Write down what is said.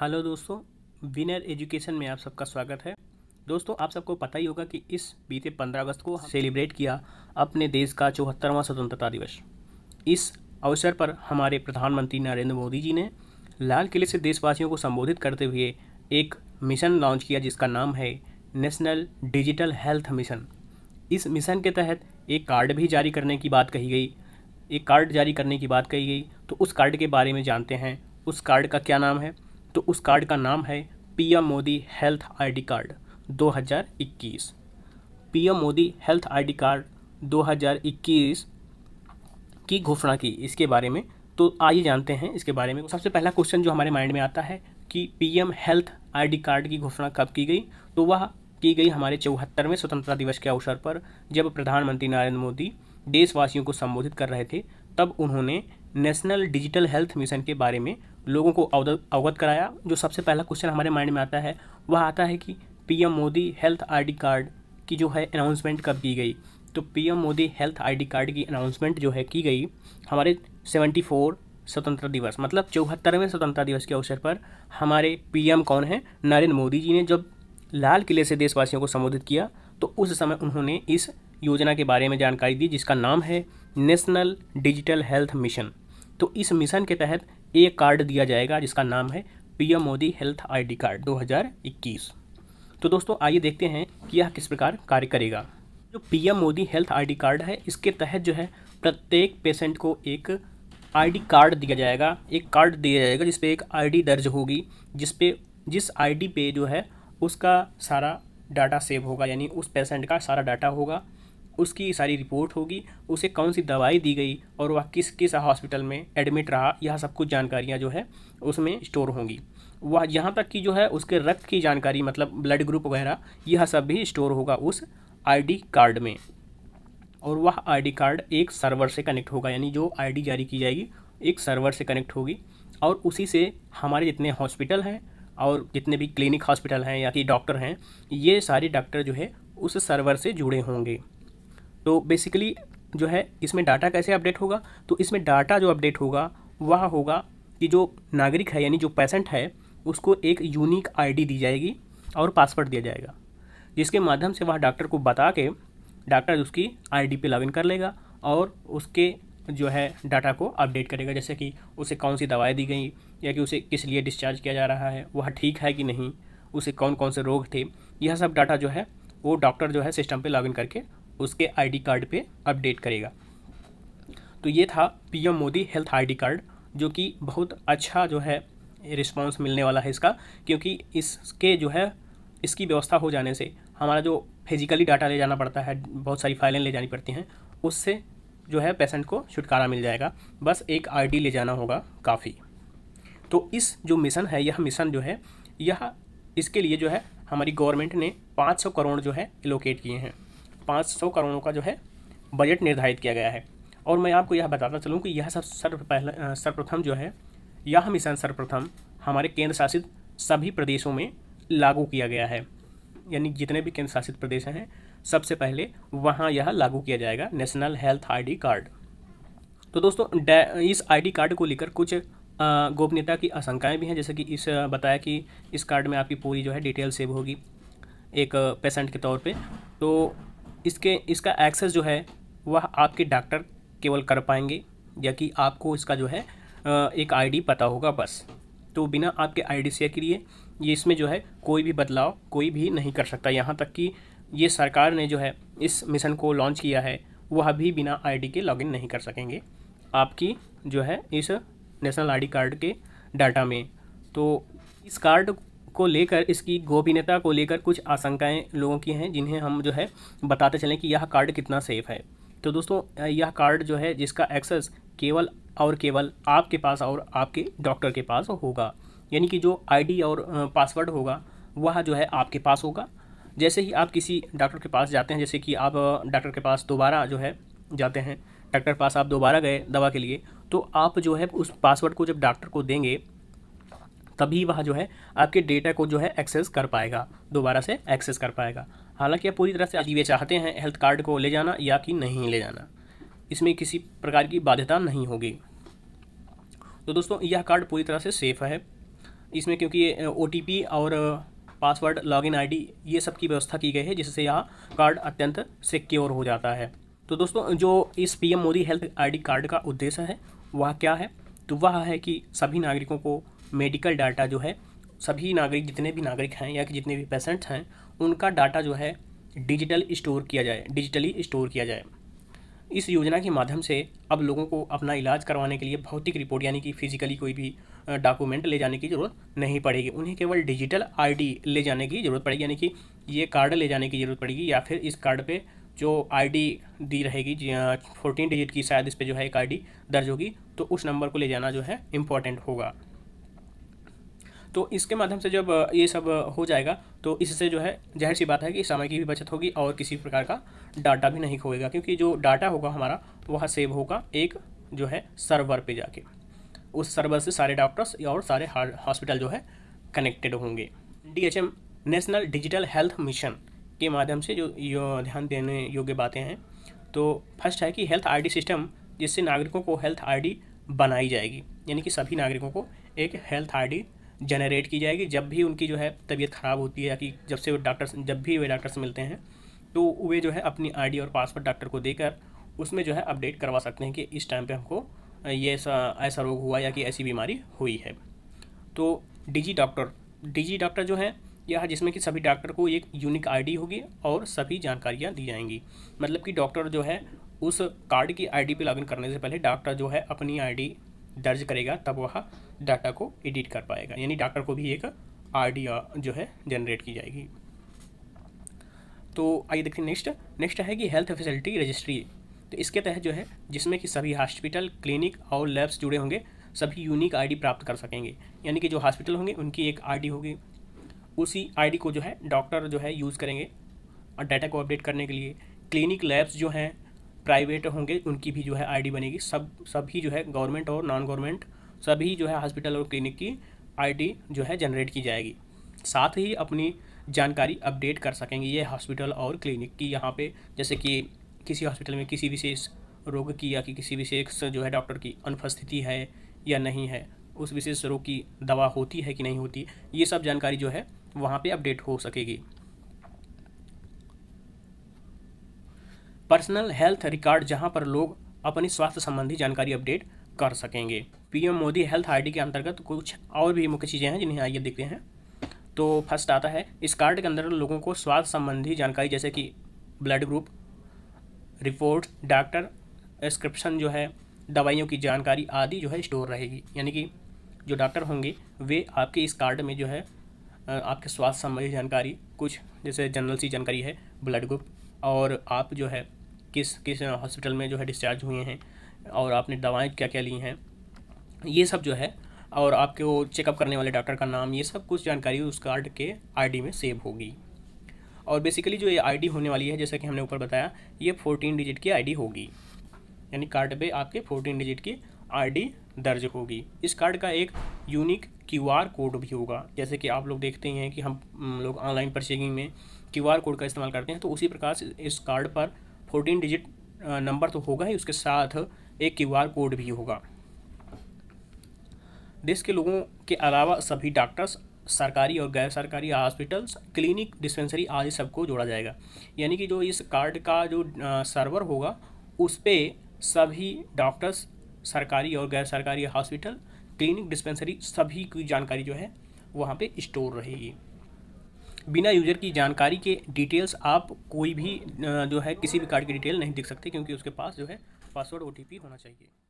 hello दोस्तों winner education में आप सबका स्वागत है दोस्तों आप सबको पता ही होगा कि इस बीते 15 अगस्त को सेलिब्रेट किया अपने देश का चौहत्तरवां स्वतंत्रता दिवस इस अवसर पर हमारे प्रधानमंत्री नरेंद्र मोदी जी ने लाल किले से देशवासियों को संबोधित करते हुए एक मिशन लॉन्च किया जिसका नाम है नेशनल डिजिटल हेल्थ मिशन इस मिशन के तहत एक कार्ड भी जारी करने की बात कही गई एक कार्ड जारी करने की बात कही गई तो उस कार्ड के बारे में जानते हैं उस कार्ड का क्या नाम है तो उस कार्ड का नाम है PM Modi health ID card 2021 PM Modi health ID card 2021 की घोषणा की इसके बारे में तो आइए जानते हैं इसके बारे में सबसे पहला क्वेश्चन जो हमारे माइंड में आता है कि पीएम हेल्थ आईडी कार्ड की घोषणा कब की गई तो वह की गई हमारे चौहत्तरवें स्वतंत्रता दिवस के अवसर पर जब प्रधानमंत्री नरेंद्र मोदी देशवासियों को संबोधित कर रहे थे तब उन्होंने नेशनल डिजिटल हेल्थ मिशन के बारे में लोगों को अवगत कराया जो सबसे पहला क्वेश्चन हमारे माइंड में आता है वह आता है कि PM Modi health ID card की जो है अनाउंसमेंट कब की गई तो PM Modi health ID card की अनाउंसमेंट जो है की गई हमारे सेवेंटी फोर स्वतंत्रता दिवस मतलब चौहत्तरवें स्वतंत्रता दिवस के अवसर पर हमारे पीएम कौन हैं नरेंद्र मोदी जी ने जब लाल किले से देशवासियों को संबोधित किया तो उस समय उन्होंने इस योजना के बारे में जानकारी दी जिसका नाम है नेशनल डिजिटल हेल्थ मिशन तो इस मिशन के तहत एक कार्ड दिया जाएगा जिसका नाम है PM Modi health ID card 2021 तो दोस्तों आइए देखते हैं कि यह किस प्रकार कार्य करेगा जो PM Modi health ID card है इसके तहत जो है प्रत्येक पेशेंट को एक आईडी कार्ड दिया जाएगा एक कार्ड दिया जाएगा जिस पे एक आईडी दर्ज होगी जिस पे जिस आईडी पे जो है उसका सारा डाटा सेव होगा यानी उस पेशेंट का सारा डाटा होगा उसकी सारी रिपोर्ट होगी उसे कौन सी दवाई दी गई और वह किस किस हॉस्पिटल में एडमिट रहा यह सब कुछ जानकारियाँ जो है उसमें स्टोर होंगी वह यहाँ तक कि जो है उसके रक्त की जानकारी मतलब ब्लड ग्रुप वगैरह यह सब भी स्टोर होगा उस आईडी कार्ड में और वह आईडी कार्ड एक सर्वर से कनेक्ट होगा यानी जो आईडी जारी की जाएगी एक सर्वर से कनेक्ट होगी और उसी से हमारे जितने हॉस्पिटल हैं और जितने भी क्लिनिक हॉस्पिटल हैं या कि डॉक्टर हैं ये सारे डॉक्टर जो है उस सर्वर से जुड़े होंगे तो बेसिकली जो है इसमें डाटा कैसे अपडेट होगा तो इसमें डाटा जो अपडेट होगा वह होगा कि जो नागरिक है यानी जो पेशेंट है उसको एक यूनिक आईडी दी जाएगी और पासवर्ड दिया जाएगा जिसके माध्यम से वह डॉक्टर को बता के डॉक्टर उसकी आईडी पे लॉगिन कर लेगा और उसके जो है डाटा को अपडेट करेगा जैसे कि उसे कौन सी दवाएँ दी गई या कि उसे किस लिए डिस्चार्ज किया जा रहा है वह ठीक है कि नहीं उसे कौन कौन से रोग थे यह सब डाटा जो है वो डॉक्टर जो है सिस्टम पे लॉगिन करके उसके आईडी कार्ड पे अपडेट करेगा तो ये था PM Modi health ID card जो कि बहुत अच्छा जो है रिस्पांस मिलने वाला है इसका क्योंकि इसके जो है इसकी व्यवस्था हो जाने से हमारा जो फिजिकली डाटा ले जाना पड़ता है बहुत सारी फाइलें ले जानी पड़ती हैं उससे जो है पेशेंट को छुटकारा मिल जाएगा बस एक आईडी ले जाना होगा काफ़ी तो इस जो मिशन है यह मिशन जो है यह इसके लिए जो है हमारी गवर्नमेंट ने 500 करोड़ जो है एलोकेट किए हैं पाँच सौ करोड़ों का जो है बजट निर्धारित किया गया है और मैं आपको यह बताता चलूँ कि यह सब सर्व पहला सर्वप्रथम जो है यह मिशन सर्वप्रथम हमारे केंद्र शासित सभी प्रदेशों में लागू किया गया है यानी जितने भी केंद्र शासित प्रदेश हैं सबसे पहले वहाँ यह लागू किया जाएगा नेशनल हेल्थ आईडी कार्ड तो दोस्तों इस आईडी कार्ड को लेकर कुछ गोपनीयता की आशंकाएँ भी हैं जैसे कि इस बताया कि इस कार्ड में आपकी पूरी जो है डिटेल सेव होगी एक पेशेंट के तौर पे तो इसके इसका एक्सेस जो है वह आपके डॉक्टर केवल कर पाएंगे या कि आपको इसका जो है एक आईडी पता होगा बस तो बिना आपके आईडी से के लिए ये इसमें जो है कोई भी बदलाव कोई भी नहीं कर सकता यहाँ तक कि ये सरकार ने जो है इस मिशन को लॉन्च किया है वह भी बिना आईडी के लॉगिन नहीं कर सकेंगे आपकी जो है इस नेशनल आईडी कार्ड के डाटा में तो इस कार्ड को लेकर इसकी गोपनीयता को लेकर कुछ आशंकाएं लोगों की हैं जिन्हें हम जो है बताते चलें कि यह कार्ड कितना सेफ़ है तो दोस्तों यह कार्ड जो है जिसका एक्सेस केवल और केवल आपके पास और आपके डॉक्टर के पास होगा यानी कि जो आईडी और पासवर्ड होगा वह जो है आपके पास होगा जैसे ही आप किसी डॉक्टर के पास जाते हैं जैसे कि आप डॉक्टर के पास दोबारा जो है जाते हैं डॉक्टर के पास आप दोबारा गए दवा के लिए तो आप जो है उस पासवर्ड को जब डॉक्टर को देंगे तभी वह जो है आपके डेटा को जो है एक्सेस कर पाएगा दोबारा से एक्सेस कर पाएगा हालांकि आप पूरी तरह से ये चाहते हैं हेल्थ कार्ड को ले जाना या कि नहीं ले जाना इसमें किसी प्रकार की बाध्यता नहीं होगी तो दोस्तों यह कार्ड पूरी तरह से सेफ़ है इसमें क्योंकि ओ और पासवर्ड लॉगिन आईडी ये सब की व्यवस्था की गई है जिससे यह कार्ड अत्यंत सिक्योर हो जाता है तो दोस्तों जो इस PM Modi health ID card का उद्देश्य है वह क्या है तो वह है कि सभी नागरिकों को मेडिकल डाटा जो है सभी नागरिक जितने भी नागरिक हैं या कि जितने भी पेशेंट्स हैं उनका डाटा जो है डिजिटल स्टोर किया जाए डिजिटली स्टोर किया जाए इस योजना के माध्यम से अब लोगों को अपना इलाज करवाने के लिए भौतिक रिपोर्ट यानी कि फिजिकली कोई भी डॉक्यूमेंट ले जाने की ज़रूरत नहीं पड़ेगी उन्हें केवल डिजिटल आईडी ले जाने की ज़रूरत पड़ेगी यानी कि ये कार्ड ले जाने की ज़रूरत पड़ेगी या फिर इस कार्ड पे जो आईडी दी रहेगी फोर्टीन डिजिट की शायद इस पर जो है एक आई दर्ज होगी तो उस नंबर को ले जाना जो है इम्पोर्टेंट होगा तो इसके माध्यम से जब ये सब हो जाएगा तो इससे जो है जाहिर सी बात है कि समय की भी बचत होगी और किसी प्रकार का डाटा भी नहीं खोएगा क्योंकि जो डाटा होगा हमारा वह सेव होगा एक जो है सर्वर पे जाके उस सर्वर से सारे डॉक्टर्स और सारे हॉस्पिटल जो है कनेक्टेड होंगे DHM national digital health mission के माध्यम से जो यो ध्यान देने योग्य बातें हैं तो फर्स्ट है कि हेल्थ आईडी सिस्टम जिससे नागरिकों को हेल्थ आईडी बनाई जाएगी यानी कि सभी नागरिकों को एक हेल्थ आईडी जनरेट की जाएगी जब भी उनकी जो है तबीयत ख़राब होती है या कि जब से वो डॉक्टर्स जब भी वे डॉक्टर्स मिलते हैं तो वे जो है अपनी आईडी और पासवर्ड डॉक्टर को देकर उसमें जो है अपडेट करवा सकते हैं कि इस टाइम पे हमको ये ऐसा ऐसा रोग हुआ या कि ऐसी बीमारी हुई है तो डिजी डॉक्टर डिजी डॉक्टर जो है यह जिसमें कि सभी डॉक्टर को एक यूनिक आईडी होगी और सभी जानकारियाँ दी जाएंगी मतलब कि डॉक्टर जो है उस कार्ड की आईडी पे लॉगिन करने से पहले डॉक्टर जो है अपनी आईडी दर्ज करेगा तब वह डाटा को एडिट कर पाएगा यानी डाटा को भी एक आर जो है जनरेट की जाएगी तो आइए देखते नेक्स्ट नेक्स्ट है कि हेल्थ फैसिलिटी रजिस्ट्री तो इसके तहत जो है जिसमें कि सभी हॉस्पिटल क्लिनिक और लैब्स जुड़े होंगे सभी यूनिक आईडी प्राप्त कर सकेंगे यानी कि जो हॉस्पिटल होंगे उनकी एक आईडी होगी उसी आईडी को जो है डॉक्टर जो है यूज़ करेंगे और डाटा को अपडेट करने के लिए क्लिनिक लैब्स जो हैं प्राइवेट होंगे उनकी भी जो है आईडी बनेगी सब सभी जो है गवर्नमेंट और नॉन गवर्नमेंट सभी जो है हॉस्पिटल और क्लिनिक की आईडी जो है जनरेट की जाएगी साथ ही अपनी जानकारी अपडेट कर सकेंगे ये हॉस्पिटल और क्लिनिक की यहाँ पे जैसे कि किसी हॉस्पिटल में किसी विशेष रोग की या कि किसी विशेष जो है डॉक्टर की अनुपस्थिति है या नहीं है उस विशेष रोग की दवा होती है कि नहीं होती ये सब जानकारी जो है वहाँ पर अपडेट हो सकेगी पर्सनल हेल्थ रिकॉर्ड जहां पर लोग अपनी स्वास्थ्य संबंधी जानकारी अपडेट कर सकेंगे पीएम मोदी हेल्थ आईडी के अंतर्गत कुछ और भी मुख्य चीज़ें हैं जिन्हें आइए देखते हैं तो फर्स्ट आता है इस कार्ड के अंदर लोगों को स्वास्थ्य संबंधी जानकारी जैसे कि blood group report doctor prescription जो है दवाइयों की जानकारी आदि जो है स्टोर रहेगी यानी कि जो डॉक्टर होंगे वे आपके इस कार्ड में जो है आपके स्वास्थ्य संबंधी जानकारी कुछ जैसे जनरल सी जानकारी है ब्लड ग्रुप और आप जो है किस किस हॉस्पिटल में जो है डिस्चार्ज हुए हैं और आपने दवाएं क्या क्या ली हैं ये सब जो है और आपके वो चेकअप करने वाले डॉक्टर का नाम ये सब कुछ जानकारी उस कार्ड के आईडी में सेव होगी और बेसिकली जो ये आईडी होने वाली है जैसा कि हमने ऊपर बताया ये फोर्टीन डिजिट की आईडी होगी यानी कार्ड पे आपके फोर्टीन डिजिट की आईडी दर्ज होगी इस कार्ड का एक यूनिक क्यूआर कोड भी होगा जैसे कि आप लोग देखते हैं कि हम लोग ऑनलाइन परचेजिंग में क्यूआर कोड का इस्तेमाल करते हैं तो उसी प्रकार इस कार्ड पर फोर्टीन डिजिट नंबर तो होगा ही उसके साथ एक क्यू आर कोड भी होगा देश के लोगों के अलावा सभी डॉक्टर्स सरकारी और गैर सरकारी हॉस्पिटल्स क्लिनिक डिस्पेंसरी आदि सबको जोड़ा जाएगा यानी कि जो इस कार्ड का जो सर्वर होगा उस पर सभी डॉक्टर्स सरकारी और गैर सरकारी हॉस्पिटल क्लिनिक डिस्पेंसरी सभी की जानकारी जो है वहाँ पे स्टोर रहेगी बिना यूज़र की जानकारी के डिटेल्स आप कोई भी जो है किसी भी कार्ड की डिटेल नहीं देख सकते क्योंकि उसके पास जो है पासवर्ड ओ होना चाहिए